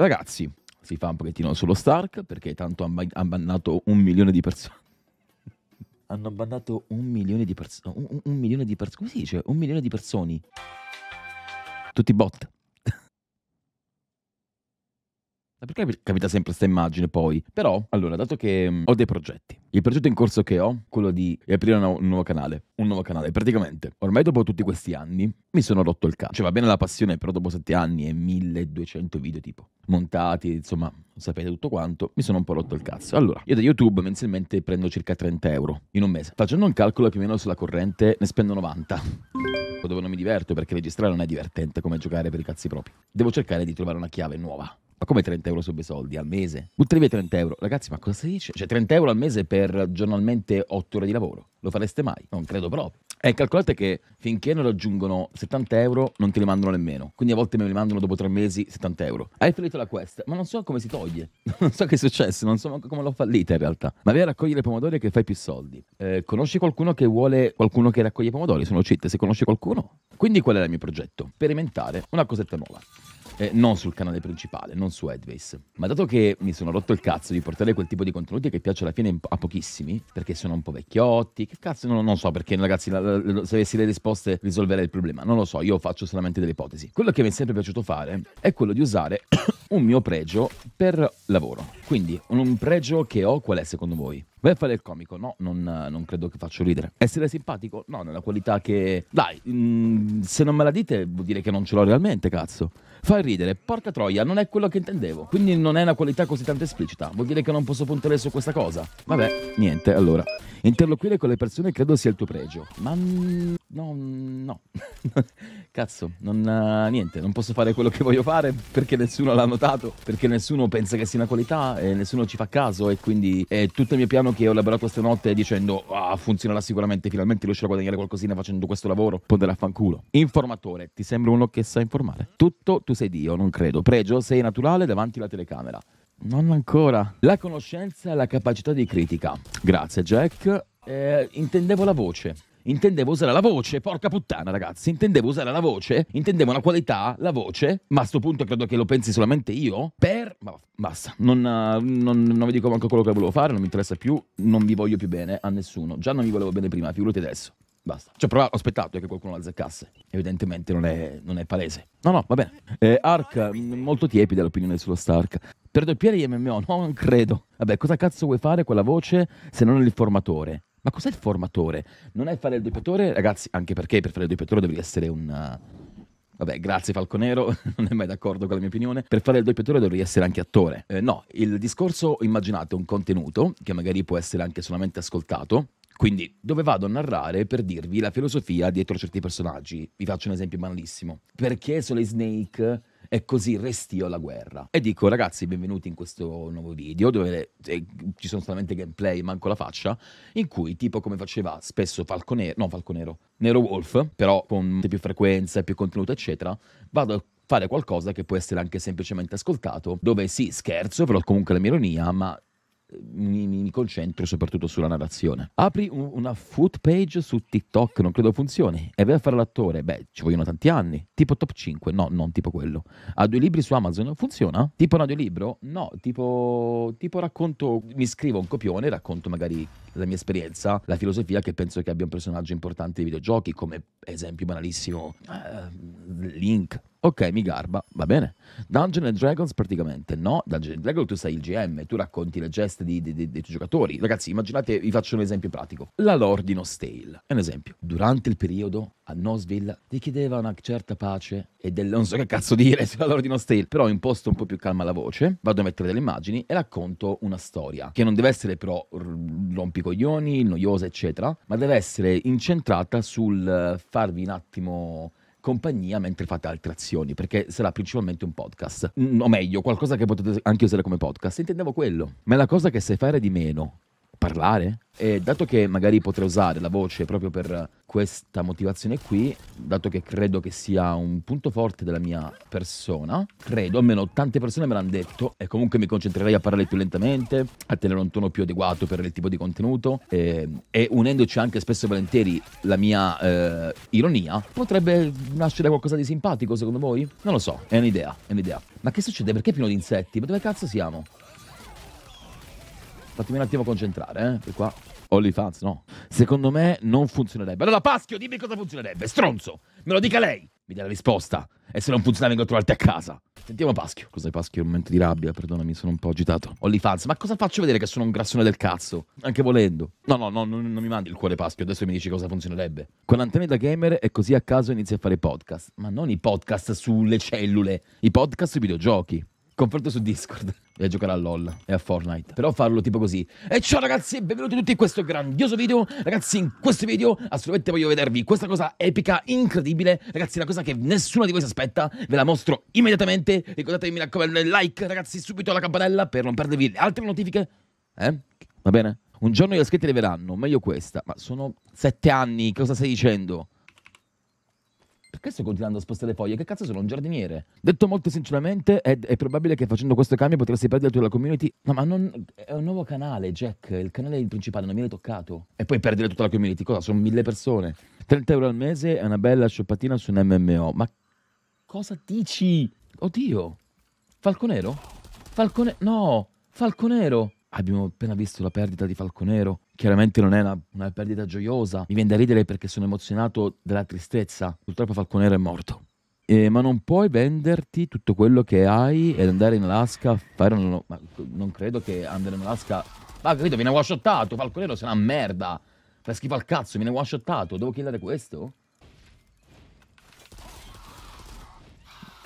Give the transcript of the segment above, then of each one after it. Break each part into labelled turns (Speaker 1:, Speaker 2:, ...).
Speaker 1: Ragazzi, si fa un pochettino sullo Stark perché tanto hanno han bannato un milione di persone. hanno bannato un milione di persone. Un, un, milione di persone. Come si dice? Un milione di persone. Tutti bot. Ma perché capita sempre questa immagine poi? Però, allora, dato che mm, ho dei progetti. Il progetto in corso che ho, quello di aprire un nuovo canale. Un nuovo canale, praticamente. Ormai dopo tutti questi anni mi sono rotto il cazzo. Cioè va bene la passione, però dopo sette anni e 1200 video tipo montati, insomma, sapete tutto quanto, mi sono un po' rotto il cazzo. Allora, io da YouTube mensilmente prendo circa 30 euro in un mese. Facendo un calcolo più o meno sulla corrente, ne spendo 90 dove non mi diverto perché registrare non è divertente come giocare per i cazzi propri. Devo cercare di trovare una chiave nuova ma come 30 euro su soldi al mese? Buttatevi 30 euro. Ragazzi, ma cosa si dice? Cioè 30 euro al mese per giornalmente 8 ore di lavoro. Lo fareste mai? Non credo proprio. E calcolate che finché non raggiungono 70 euro non te li mandano nemmeno. Quindi a volte me li mandano dopo 3 mesi 70 euro. Hai fallito la quest, ma non so come si toglie. non so che è successo, non so come l'ho fallita in realtà. Ma vai a raccogliere pomodori che fai più soldi. Eh, conosci qualcuno che vuole qualcuno che raccoglie pomodori? Sono cheat, se conosci qualcuno. Quindi qual era il mio progetto? Sperimentare una cosetta nuova eh, non sul canale principale, non su Advice. Ma dato che mi sono rotto il cazzo di portare quel tipo di contenuti che piace alla fine a pochissimi, perché sono un po' vecchiotti, che cazzo, non, non so perché ragazzi, la, la, se avessi le risposte risolverei il problema, non lo so, io faccio solamente delle ipotesi. Quello che mi è sempre piaciuto fare è quello di usare un mio pregio per lavoro. Quindi un pregio che ho qual è secondo voi? Vai a fare il comico? No, non, non, credo che faccio ridere. Essere simpatico? No, nella qualità che... Dai, mh, mm, se non me la dite vuol dire che non ce l'ho realmente, cazzo. Fa ridere, porca troia, non è quello che intendevo. Quindi non è una qualità così tanto esplicita. Vuol dire che non posso puntare su questa cosa. Vabbè, niente, allora. Interloquire con le persone credo sia il tuo pregio. Ma no, no. Cazzo, non, uh, niente, non posso fare quello che voglio fare perché nessuno l'ha notato, perché nessuno pensa che sia una qualità e nessuno ci fa caso e quindi è tutto il mio piano che ho elaborato stanotte dicendo ah, funzionerà sicuramente, finalmente riuscirò a guadagnare qualcosina facendo questo lavoro, pondere a fanculo. Informatore, ti sembra uno che sa informare? Tutto, tutto tu sei Dio, non credo. Pregio, sei naturale davanti alla telecamera. Non ancora. La conoscenza e la capacità di critica. Grazie, Jack. Eh, intendevo la voce. Intendevo usare la voce, porca puttana ragazzi, intendevo usare la voce, intendevo una qualità, la voce, ma a sto punto credo che lo pensi solamente io, per... Ma basta, non, eh, non, non vi dico manco quello che volevo fare, non mi interessa più, non vi voglio più bene a nessuno, già non vi volevo bene prima, figurati adesso. Basta. Cioè, provavo, ho aspettato che qualcuno la zaccasse. Evidentemente non è, non è palese. No, no, va bene. Eh, Ark, molto tiepida l'opinione sullo Stark. Per doppiare gli MMO, non credo. Vabbè, cosa cazzo vuoi fare con la voce se non il formatore? Ma cos'è il formatore? Non è fare il doppiatore, ragazzi, anche perché per fare il doppiatore devi essere un... Eh, vabbè, grazie Falconero, non è mai d'accordo con la mia opinione. Per fare il doppiatore dovrei essere anche attore. Eh, no, il discorso, immaginate un contenuto, che magari può essere anche solamente ascoltato, quindi dove vado a narrare per dirvi la filosofia dietro certi personaggi. Vi faccio un esempio banalissimo. Perché Sole Snake è così restio alla guerra? E dico ragazzi benvenuti in questo nuovo video dove eh, ci sono solamente gameplay, manco la faccia, in cui tipo come faceva spesso Falconero, no Falconero, Nero Wolf, però con più frequenza, più contenuto eccetera, vado a fare qualcosa che può essere anche semplicemente ascoltato, dove sì, scherzo, però comunque la mia ironia, ma mi, mi, concentro soprattutto sulla narrazione. Apri un, una foot page su TikTok, non credo funzioni. E vai a fare l'attore, beh, ci vogliono tanti anni. Tipo top 5, no, non tipo quello. Ha due libri su Amazon, funziona? Tipo un audiolibro? No, tipo, tipo racconto, mi scrivo un copione, racconto magari la mia esperienza, la filosofia che penso che abbia un personaggio importante dei videogiochi, come esempio banalissimo uh, Link, Ok, mi garba, va bene. Dungeon and Dragons praticamente no, Dungeon and Dragons tu sei il GM, tu racconti le geste dei, dei, dei, dei tuoi giocatori. Ragazzi, immaginate, vi faccio un esempio pratico. La Lord di Nostale è un esempio. Durante il periodo a Nosville ti chiedeva una certa pace e del non so che cazzo dire sulla Lord di Nostale, però imposto un po' più calma la voce, vado a mettere delle immagini e racconto una storia che non deve essere però rompicoglioni, noiosa, eccetera, ma deve essere incentrata sul eh, farvi un attimo compagnia mentre fate altre azioni, perché sarà principalmente un podcast, mm, o meglio, qualcosa che potete anche usare come podcast. Intendevo quello, ma è la cosa che sai fare di meno, parlare. E dato che magari potrei usare la voce proprio per questa motivazione qui, dato che credo che sia un punto forte della mia persona, credo, almeno tante persone me l'hanno detto, e comunque mi concentrerei a parlare più lentamente, a tenere un tono più adeguato per il tipo di contenuto, e, eh, e unendoci anche spesso e volentieri la mia eh, ironia, potrebbe nascere qualcosa di simpatico secondo voi? Non lo so, è un'idea, è un'idea. Ma che succede? Perché è pieno di insetti? Ma dove cazzo siamo? Fatemi un attimo concentrare, eh, per qua. OnlyFans, no. Secondo me non funzionerebbe. Allora, Paschio, dimmi cosa funzionerebbe. Stronzo, me lo dica lei. Mi dà la risposta. E se non funziona, vengo a trovarti a casa. Sentiamo Paschio. Cos'è Paschio? È Un momento di rabbia, perdonami, sono un po' agitato. OnlyFans, ma cosa faccio vedere che sono un grassone del cazzo? Anche volendo. No, no, no, non, non mi mandi il cuore Paschio, adesso mi dici cosa funzionerebbe. Con antenna da gamer e così a caso inizia a fare podcast. Ma non i podcast sulle cellule, i podcast sui videogiochi. Confronto su Discord e a giocare a LOL e a Fortnite. Però farlo tipo così. E ciao ragazzi e benvenuti tutti in questo grandioso video. Ragazzi in questo video assolutamente voglio vedervi questa cosa epica, incredibile. Ragazzi la cosa che nessuno di voi si aspetta. Ve la mostro immediatamente. Ricordatevi mi raccomando il like ragazzi subito alla campanella per non perdervi le altre notifiche. Eh? Va bene? Un giorno gli iscritti arriveranno, meglio questa. Ma sono sette anni, cosa stai dicendo? perché sto continuando a spostare le foglie? Che cazzo sono un giardiniere? Detto molto sinceramente, è, è probabile che facendo questo cambio potresti perdere tutta la community. No, ma non, è un nuovo canale, Jack. Il canale principale non mi viene toccato. E poi perdere tutta la community. Cosa? Sono mille persone. 30 euro al mese è una bella scioppatina su un MMO. Ma cosa dici? Oddio. Falconero? Falcone... No! Falconero! Abbiamo appena visto la perdita di Falconero chiaramente non è una, una perdita gioiosa, mi viene da ridere perché sono emozionato dalla tristezza, purtroppo Falconero è morto. Eh, ma non puoi venderti tutto quello che hai ed andare in Alaska a fare un... Ma non credo che andare in Alaska... Ma capito, viene washottato, Falconero se una merda, fa schifo al cazzo, viene washottato, devo chiedere questo?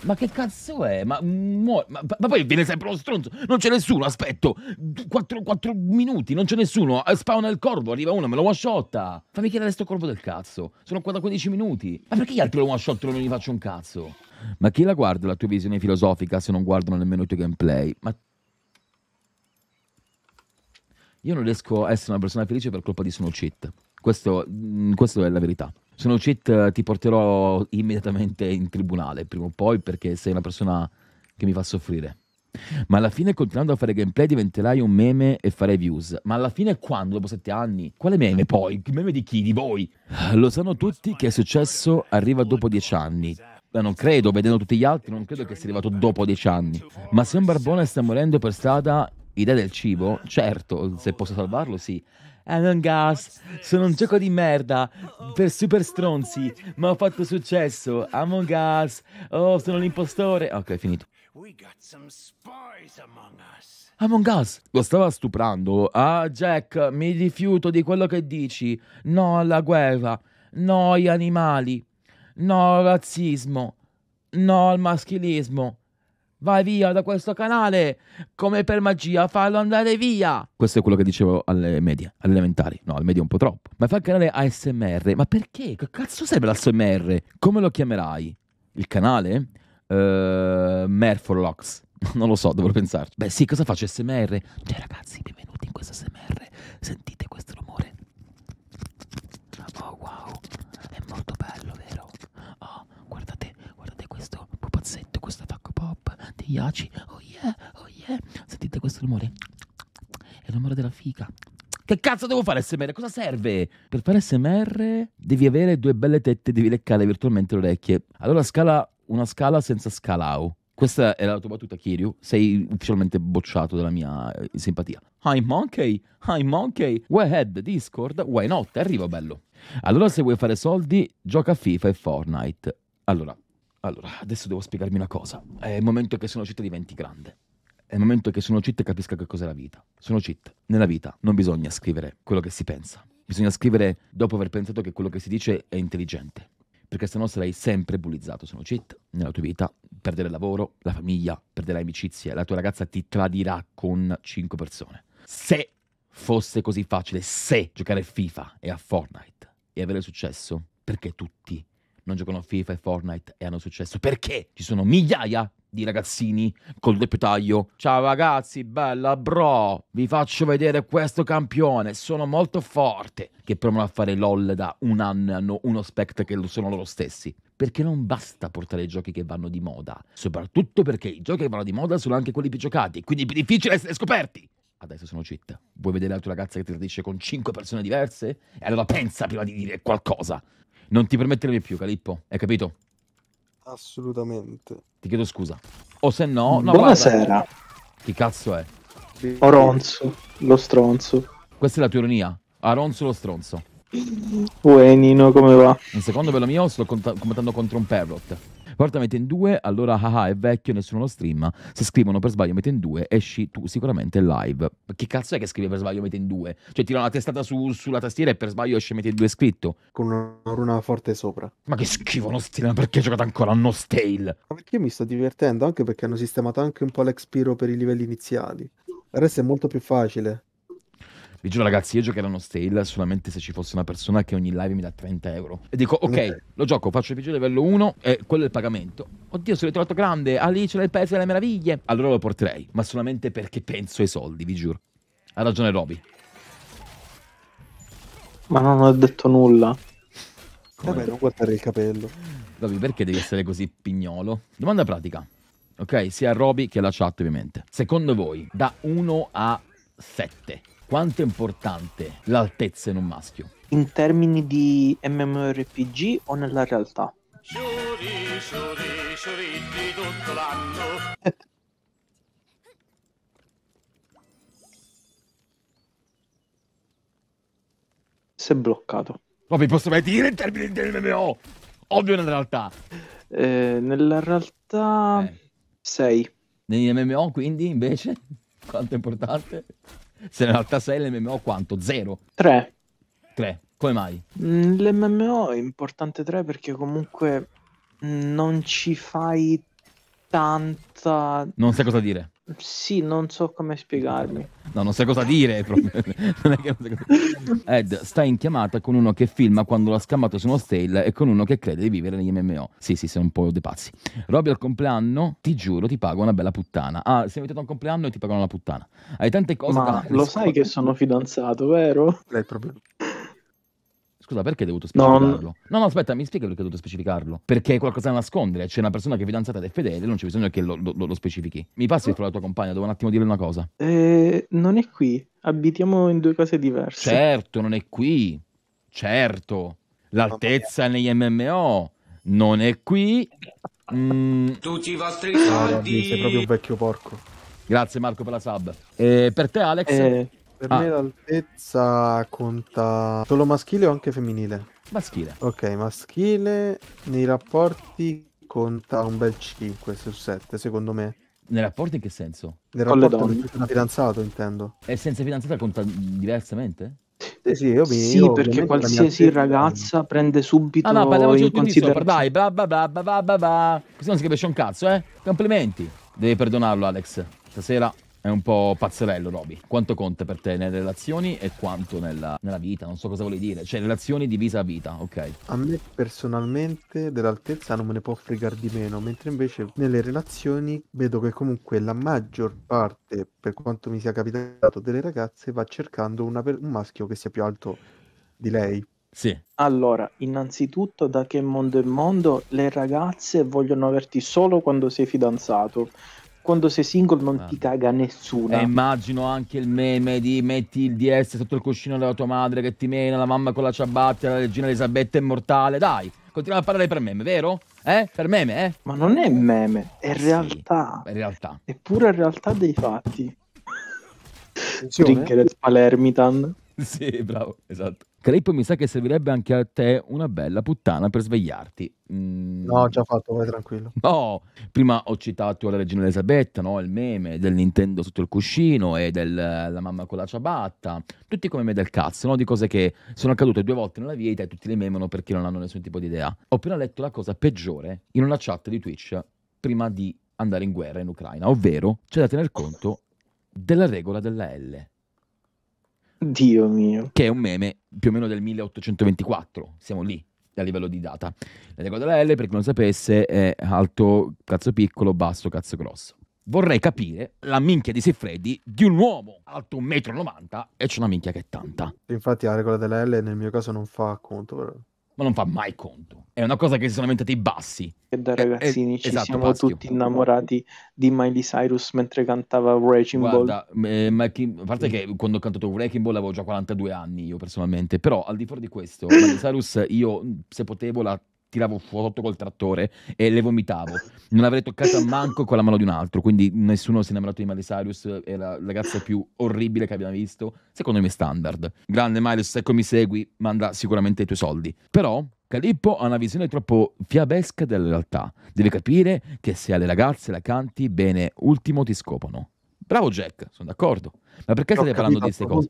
Speaker 1: Ma che cazzo è? Ma, muo- ma, ma poi viene sempre lo stronzo. Non c'è nessuno, aspetto. 4, 4 minuti, non c'è nessuno. Eh, spawna il corvo, arriva uno, me lo one shotta. Fammi chiedere sto corvo del cazzo. Sono qua da 15 minuti. Ma perché gli altri lo one shot e non gli faccio un cazzo? Ma chi la guarda la tua visione filosofica se non guardano nemmeno i tuoi gameplay? Ma io non riesco a essere una persona felice per colpa di Sono Cheat. Questo, mm, questo è la verità. Se non cheat ti porterò immediatamente in tribunale, prima o poi, perché sei una persona che mi fa soffrire. Ma alla fine, continuando a fare gameplay, diventerai un meme e farei views. Ma alla fine, quando? Dopo sette anni? Quale meme poi? Meme di chi? Di voi? Lo sanno tutti che è successo arriva dopo dieci anni. Non credo, vedendo tutti gli altri, non credo che sia arrivato dopo dieci anni. Ma se un barbone sta morendo per strada, idea del cibo? Certo, se posso salvarlo, sì. Alan Gas, sono un gioco di merda per super stronzi, ma ho fatto successo. Among Us, oh, sono l'impostore. Ok, è finito. Among Us lo stava stuprando. Ah, Jack, mi rifiuto di quello che dici. No alla guerra, no agli animali, no al razzismo, no al maschilismo vai via da questo canale come per magia, fallo andare via. Questo è quello che dicevo alle medie, alle elementari. No, alle medie un po' troppo. Ma fa il canale ASMR. Ma perché? Che cazzo serve l'ASMR? Come lo chiamerai? Il canale? Uh, Merforlocks. Non lo so, dovrò pensarci. Beh, sì, cosa faccio? SMR? Cioè, ragazzi, benvenuti in questo SMR. Sentite questo rumore. Oh, wow. È molto bello, vero? Oh, guardate, guardate questo pupazzetto, questa degli iaci. Oh yeah, oh yeah. Sentite questo rumore? È il rumore della fica. Che cazzo devo fare SMR? Cosa serve? Per fare SMR devi avere due belle tette, devi leccare virtualmente le orecchie. Allora scala una scala senza scalao. Questa è la tua battuta, Kiryu. Sei ufficialmente bocciato dalla mia eh, simpatia. Hi Monkey, hi Monkey, Wherehead, Discord, why not? Arriva bello. Allora se vuoi fare soldi, gioca a FIFA e Fortnite. Allora, allora, adesso devo spiegarmi una cosa. È il momento che sono cheat diventi grande. È il momento che sono cheat e capisca che cos'è la vita. Sono cheat. Nella vita non bisogna scrivere quello che si pensa. Bisogna scrivere dopo aver pensato che quello che si dice è intelligente. Perché sennò sarai sempre bullizzato. Sono cheat nella tua vita. Perdere il lavoro, la famiglia, perdere amicizie. La tua ragazza ti tradirà con cinque persone. Se fosse così facile, se giocare a FIFA e a Fortnite e avere successo, perché tutti non giocano a FIFA e Fortnite e hanno successo? Perché ci sono migliaia di ragazzini col doppio taglio. Ciao ragazzi, bella bro, vi faccio vedere questo campione, sono molto forte. Che provano a fare LOL da un anno e hanno uno spect che sono loro stessi. Perché non basta portare giochi che vanno di moda, soprattutto perché i giochi che vanno di moda sono anche quelli più giocati, quindi è più difficile essere scoperti. Adesso sono città. Vuoi vedere la tua ragazza che ti tradisce con 5 persone diverse? E allora pensa prima di dire qualcosa. Non ti permettermi più, Calippo, hai capito?
Speaker 2: Assolutamente.
Speaker 1: Ti chiedo scusa. O se
Speaker 2: no... no Buonasera. Guarda.
Speaker 1: Chi cazzo è? Oronzo, lo stronzo. Questa è la tua ironia? Aronzo lo stronzo. Uè, Nino, come va? Un secondo, bello mio, sto combattendo contro un perrot. Guarda, mette in due, allora haha, è vecchio, nessuno lo stream. Se scrivono per sbaglio, mette in due, esci tu sicuramente live. Che cazzo è che scrive per sbaglio, mette in due? Cioè, tira la testata su, sulla tastiera e per sbaglio esce, mette in due scritto. Con una runa forte sopra. Ma che schifo, no stile, perché giocate ancora a no stale? Ma
Speaker 2: perché mi sto divertendo? Anche perché hanno sistemato anche un po' l'expiro per i livelli iniziali. Adesso è molto più facile.
Speaker 1: Vi giuro ragazzi, io giocherò uno stale solamente se ci fosse una persona che ogni live mi dà 30 euro. E dico, ok, okay. lo gioco, faccio il PG livello 1 e quello è il pagamento. Oddio, sono ritrovato grande, Alice nel paese delle meraviglie. Allora lo porterei, ma solamente perché penso ai soldi, vi giuro. Ha ragione Roby. Ma
Speaker 3: non ho detto nulla.
Speaker 1: Vabbè,
Speaker 2: non guardare il capello.
Speaker 1: Roby, perché devi essere così pignolo? Domanda pratica. Ok, sia a Roby che alla chat ovviamente. Secondo voi, da 1 a 7, quanto è importante l'altezza in un maschio? In termini di MMORPG o nella realtà? Sciuri, sciuri, sciuritti tutto l'anno. si è bloccato. Ma posso mai dire in termini di MMO? Ovvio nella realtà. Eh, nella realtà... 6. Eh. Negli MMO quindi invece? Quanto è importante? Se in realtà sei l'MMO quanto? Zero? Tre. Tre. Come mai?
Speaker 3: Mm, L'MMO è importante tre perché comunque non ci fai tanta...
Speaker 1: Non sai cosa dire.
Speaker 3: Sì, non so come spiegarmi.
Speaker 1: No, non sai cosa dire. non è che non cosa... Ed sta in chiamata con uno che filma quando l'ha scammato su uno stale e con uno che crede di vivere negli MMO. Sì, sì, sei un po' dei pazzi. Robby al compleanno, ti giuro, ti pago una bella puttana. Ah, sei invitato a un compleanno e ti pagano una puttana. Hai tante cose Ma da... lo sai che sono fidanzato, vero? Lei problema. Scusa, perché hai dovuto specificarlo? No, no, aspetta, mi spiega perché hai dovuto specificarlo. Perché è qualcosa da nascondere. C'è una persona che è fidanzata ed è fedele, non c'è bisogno che lo, lo, lo specifichi. Mi passi oh. fra la tua compagna, devo un attimo dire una cosa.
Speaker 3: Eh, non è qui. Abitiamo in due cose diverse.
Speaker 1: Certo, non è qui. Certo. L'altezza negli MMO non è qui. Mm. Tutti i vostri soldi. sei proprio un vecchio porco. Grazie Marco per la sub.
Speaker 2: E eh, per te Alex? Eh... Per ah. me l'altezza conta solo maschile o anche femminile? Maschile. Ok, maschile nei rapporti conta un bel 5 su 7, secondo me.
Speaker 1: Nei rapporti in che senso? Nel con rapporto con una
Speaker 3: fidanzato, intendo.
Speaker 1: E senza fidanzata conta diversamente? Eh sì, io mi, sì io, perché qualsiasi
Speaker 3: ragazza ehm. prende subito ah, no, parliamo in considerazione. Dai,
Speaker 1: bla bla bla bla bla bla. Questo non si capisce un cazzo, eh? Complimenti. Devi perdonarlo, Alex. Stasera è un po' pazzerello, Roby. Quanto conta per te nelle relazioni e quanto nella, nella vita? Non so cosa vuoi dire. Cioè, relazioni divisa a vita, ok.
Speaker 2: A me personalmente dell'altezza non me ne può fregare di meno, mentre invece nelle relazioni vedo che comunque la maggior parte, per quanto mi sia capitato, delle ragazze va cercando per- un maschio che sia più alto di lei.
Speaker 3: Sì. Allora, innanzitutto, da che mondo è mondo, le ragazze vogliono averti solo quando sei fidanzato quando sei single non ah. ti caga nessuno. E
Speaker 1: immagino anche il meme di metti il DS sotto il cuscino della tua madre che ti mena, la mamma con la ciabatta, la regina Elisabetta è mortale. Dai, continuiamo a parlare per meme, vero? Eh? Per meme, eh?
Speaker 3: Ma non è meme,
Speaker 1: è realtà. è realtà.
Speaker 3: Eppure È realtà dei fatti. Trinket Palermitan. Sì, bravo, esatto.
Speaker 1: Crepo, mi sa che servirebbe anche a te una bella puttana per svegliarti. Mm. No, già fatto, vai tranquillo. No, prima ho citato la regina Elisabetta, no? il meme del Nintendo sotto il cuscino e della mamma con la ciabatta, tutti come me del cazzo, no? di cose che sono accadute due volte nella vita e tutti le memono perché non hanno nessun tipo di idea. Ho appena letto la cosa peggiore in una chat di Twitch prima di andare in guerra in Ucraina, ovvero c'è da tener conto della regola della L. Dio mio. Che è un meme più o meno del 1824, siamo lì a livello di data. L'eco della L, per chi non sapesse, è alto cazzo piccolo, basso cazzo grosso. Vorrei capire la minchia di Siffredi di un uomo alto 1,90 m e c'è una minchia che è tanta.
Speaker 2: Infatti la regola della L nel mio caso
Speaker 1: non fa conto, Però ma non fa mai conto. È una cosa che si sono inventati bassi. E da eh, ragazzini è, eh, ci esatto, siamo Paschio. tutti
Speaker 3: innamorati di Miley Cyrus mentre cantava Wrecking Guarda,
Speaker 1: Ball. Eh, ma chi, a parte che quando ho cantato Wrecking Ball avevo già 42 anni io personalmente, però al di fuori di questo, Miley Cyrus io se potevo la tiravo fuori sotto col trattore e le vomitavo. Non avrei toccato manco con la mano di un altro, quindi nessuno si è innamorato di Miley Cyrus, è la ragazza più orribile che abbiamo visto, secondo i miei standard. Grande Miley, se mi segui, manda sicuramente i tuoi soldi. Però Calippo ha una visione troppo fiabesca della realtà. Deve capire che se alle ragazze la canti, bene, ultimo ti scopano. Bravo Jack, sono d'accordo. Ma perché stai parlando di queste cose?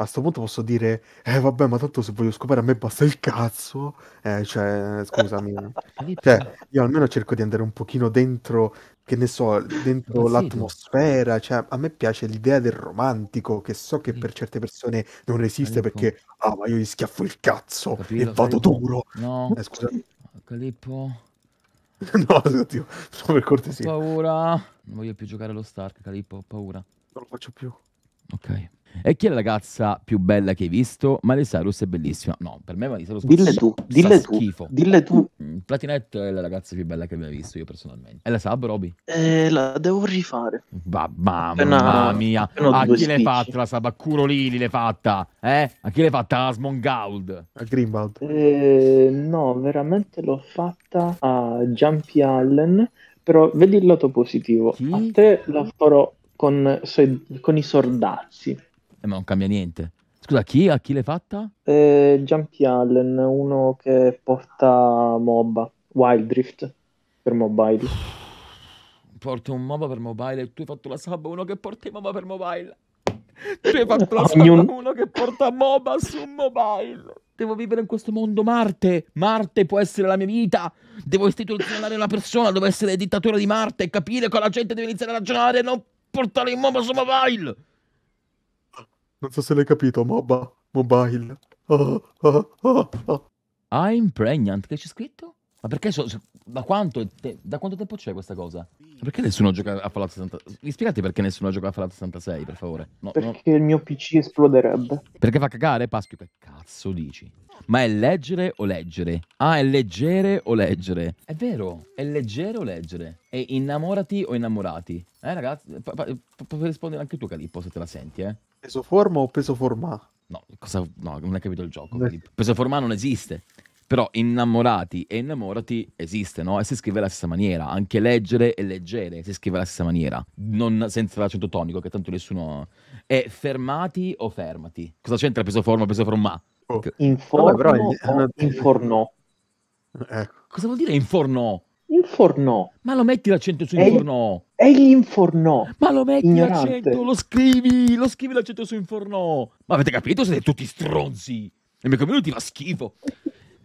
Speaker 1: a sto
Speaker 2: punto posso dire, eh vabbè, ma tanto se voglio scopare a me basta il cazzo, eh, cioè, scusami, cioè, io almeno cerco di andare un pochino dentro, che ne so, dentro sì, l'atmosfera, cioè, a me piace l'idea del romantico, che so che sì. per certe persone non resiste Calippo. perché, ah, ma io gli schiaffo il cazzo Capito, e vado Calippo. duro. No, eh, scusami.
Speaker 1: Calippo... no, oddio, sono per cortesia. Ho paura, non voglio più giocare allo Stark, Calippo, ho paura. Non lo faccio più. Ok. E chi è la ragazza più bella che hai visto? Miley Cyrus è bellissima. No, per me Miley Cyrus dille tu, dille tu, Dille mm, tu. Platinette è la ragazza più bella che abbia visto io personalmente. E la sa, Roby? Eh, la devo rifare. Bah, mamma appena, mia. a chi l'hai fatta la Saba? A Curolini l'hai fatta? Eh? A chi l'hai fatta? A Smongold?
Speaker 3: A Greenwald? Eh, no, veramente l'ho fatta a Jumpy Allen. Però vedi il lato positivo. Chi? A te la farò con, con i sordazzi.
Speaker 1: Eh, ma non cambia niente. Scusa, chi, a chi l'hai fatta? Eh,
Speaker 3: Jumpy Allen, uno che porta MOBA, Wild Drift per mobile.
Speaker 1: Porta un MOBA per mobile tu hai fatto la sub uno che porta i MOBA per mobile. Tu hai fatto la sub uno che porta MOBA su mobile. Devo vivere in questo mondo Marte. Marte può essere la mia vita. Devo istituzionare una persona, devo essere dittatore di Marte e capire che la gente deve iniziare a ragionare e non portare il MOBA su mobile. Non so se l'hai capito, MOBA, mobile. Ah, ah, ah, ah. ah I'm pregnant, che c'è scritto? Ma perché so, so, da quanto, te- da quanto tempo c'è questa cosa? Perché nessuno gioca a Fallout 66? Mi spiegate perché nessuno gioca a Fallout 66, per favore?
Speaker 3: No, perché no. il mio PC esploderebbe.
Speaker 1: Perché fa cagare, Paschio? Che cazzo dici? Ma è leggere o leggere? Ah, è leggere o leggere? È vero, è leggere o leggere? È innamorati o innamorati? Eh, ragazzi, pa- pa- puoi rispondere anche tu, Calippo, se te la senti, eh?
Speaker 2: Peso forma o peso forma? No,
Speaker 1: cosa... no, non hai capito il gioco. Beh. Peso forma non esiste. Però innamorati e innamorati esiste, no? E si scrive alla stessa maniera. Anche leggere e leggere si scrive alla stessa maniera. Non senza l'accento tonico, che tanto nessuno... È fermati o fermati? Cosa c'entra peso forma, peso forma? Oh. Inforno però... o infornò? Ecco. Cosa vuol dire infornò? Infornò. Ma lo metti l'accento su infornò. È l'inforno. Ma lo metti Ignorante. l'accento, lo scrivi, lo scrivi l'accento su infornò. Ma avete capito? Siete tutti stronzi. Il mio community fa schifo.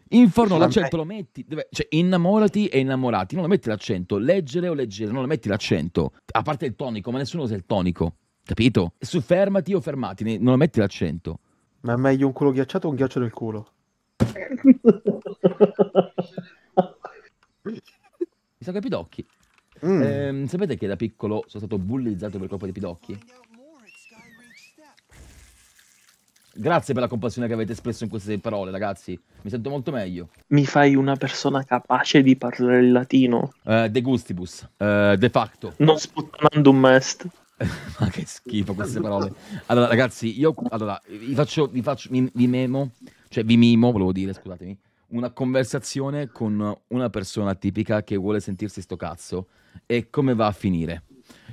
Speaker 1: In forno l'accento lo metti, cioè innamorati e innamorati, non lo metti l'accento, leggere o leggere, non lo metti l'accento, a parte il tonico, ma nessuno usa il tonico, capito? Su fermati o fermati, non lo metti l'accento.
Speaker 2: Ma è meglio un culo ghiacciato o un ghiaccio nel culo?
Speaker 1: Mi sa che occhi. Mm. Ehm, sapete che da piccolo sono stato bullizzato per colpa di pidocchi? Grazie per la compassione che avete espresso in queste parole, ragazzi. Mi sento molto meglio. Mi fai una persona capace di parlare il latino? Uh, de gustibus, uh, de facto. Non sputtanandum est. Ma che schifo queste parole. Allora, ragazzi, io allora, vi faccio, vi, faccio vi, vi memo, cioè vi mimo, volevo dire, scusatemi, una conversazione con una persona tipica che vuole sentirsi sto cazzo e come va a finire.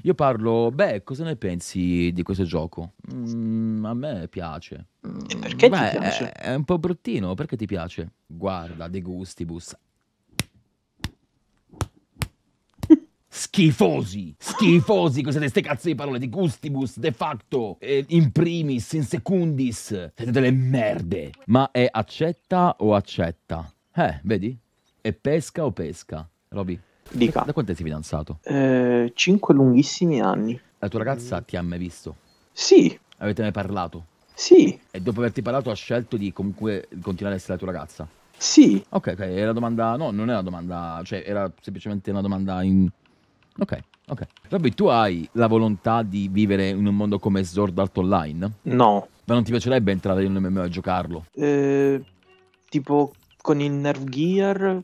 Speaker 1: Io parlo, beh, cosa ne pensi di questo gioco? Mm, a me piace. E perché beh, ti piace? È, è un po' bruttino, perché ti piace? Guarda, De Gustibus. Schifosi, schifosi, cos'è queste cazzo di parole di gustibus, de facto, eh, in primis, in secundis, siete delle merde. Ma è accetta o accetta? Eh, vedi? È pesca o pesca? Roby. Dica. Da quanto sei fidanzato? Eh, cinque lunghissimi anni. La tua ragazza mm. ti ha mai visto? Sì. Avete mai parlato? Sì. E dopo averti parlato ha scelto di comunque continuare a essere la tua ragazza? Sì. Ok, ok, era domanda... No, non era una domanda... Cioè, era semplicemente una domanda in... Ok, ok. Robby, tu hai la volontà di vivere in un mondo come Sword Art Online? No. Ma non ti piacerebbe entrare in un MMO e giocarlo?
Speaker 3: Eh, tipo con il Nerve Gear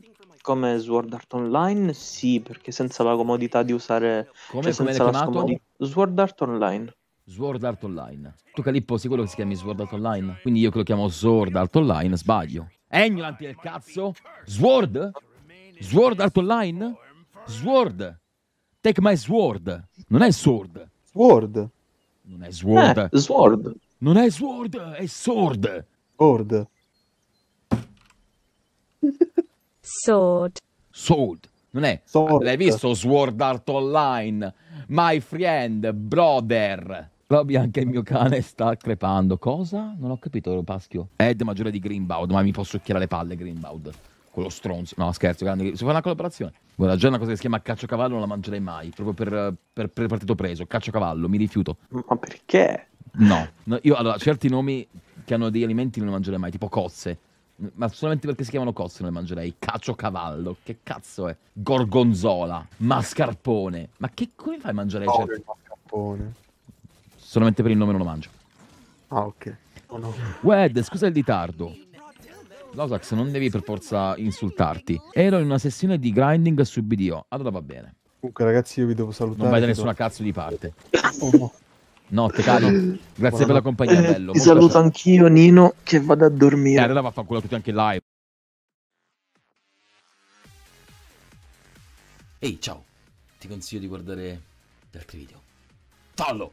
Speaker 3: come Sword Art Online? Sì, perché senza la comodità di usare... Come, cioè, come senza scomodità... Sword Art Online.
Speaker 1: Sword Art Online. Tu Calippo sei quello che si chiami Sword Art Online? Quindi io che lo chiamo Sword Art Online, sbaglio. Ignoranti del cazzo! Sword? Sword Art Online? Sword! Take my sword! Non è sword! Sword! Non è sword! Eh, sword! Non è sword, è sword! Sword! Sword. Sword. Non è? Sword. L'hai visto Sword Art Online? My friend, brother. Robby, anche il mio cane sta crepando. Cosa? Non ho capito, Paschio. Ed maggiore di Greenbaud, ma mi posso succhiare le palle Greenbaud. Quello stronzo. No, scherzo, grande. Si fa una collaborazione. Guarda, già una cosa che si chiama caciocavallo non la mangerei mai. Proprio per, per, per partito preso. Caciocavallo, mi rifiuto. Ma perché? No. no. Io, allora, certi nomi che hanno degli alimenti non li mangerei mai, tipo cozze ma solamente perché si chiamano cozze non le mangerei. Caciocavallo, che cazzo è? Gorgonzola, mascarpone. Ma che come fai a mangiare oh, certo? mascarpone? Solamente per il nome non lo mangio. Ah, ok. Oh, no. Wed, scusa il ritardo. Losax, non devi per forza insultarti. Ero in una sessione di grinding su BDO. Allora va bene.
Speaker 2: Comunque, ragazzi, io vi devo salutare. Non vai da nessuna
Speaker 1: cazzo di parte. Oh, no. Notte, caro. Grazie Buona. per la compagnia, eh, bello. Ti saluto bello. anch'io, Nino, che vado a dormire. Eh, allora va a tutti anche live. Ehi, ciao. Ti consiglio di guardare gli altri video. Fallo!